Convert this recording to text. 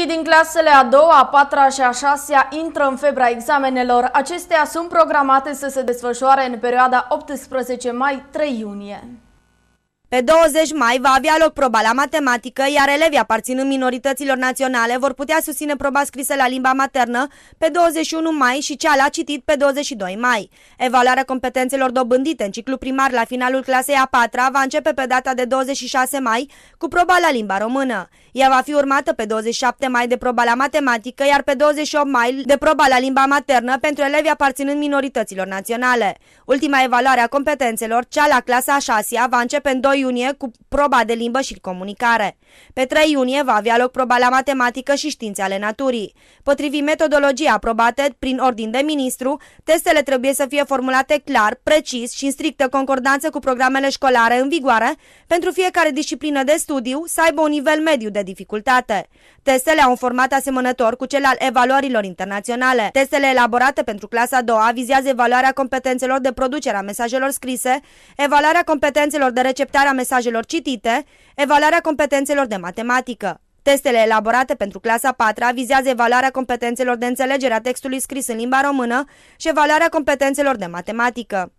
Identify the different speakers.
Speaker 1: Copiii din clasele a doua, a patra și a șasea intră în febra examenelor. Acestea sunt programate să se desfășoare în perioada 18 mai-3 iunie. Pe 20 mai va avea loc proba la
Speaker 2: matematică, iar elevii aparținând minorităților naționale vor putea susține proba scrisă la limba maternă pe 21 mai și cea la citit pe 22 mai. Evaluarea competențelor dobândite în ciclu primar la finalul clasei a patra va începe pe data de 26 mai cu proba la limba română. Ea va fi urmată pe 27 mai de proba la matematică, iar pe 28 mai de proba la limba maternă pentru elevii aparținând minorităților naționale. Ultima evaluare a competențelor, cea la clasa a 6 va începe în 2 iunie cu proba de limbă și comunicare. Pe 3 iunie va avea loc proba la matematică și științe ale naturii. Potrivit metodologiei aprobate prin ordin de ministru, testele trebuie să fie formulate clar, precis și în strictă concordanță cu programele școlare în vigoare pentru fiecare disciplină de studiu să aibă un nivel mediu de dificultate. Testele au un format asemănător cu cel al evaluărilor internaționale. Testele elaborate pentru clasa a doua vizează evaluarea competențelor de producere a mesajelor scrise, evaluarea competențelor de receptare analizarea mesajelor citite, evaluarea competențelor de matematică. Testele elaborate pentru clasa 4 vizează evaluarea competențelor de înțelegere a textului scris în limba română și evaluarea competențelor de matematică.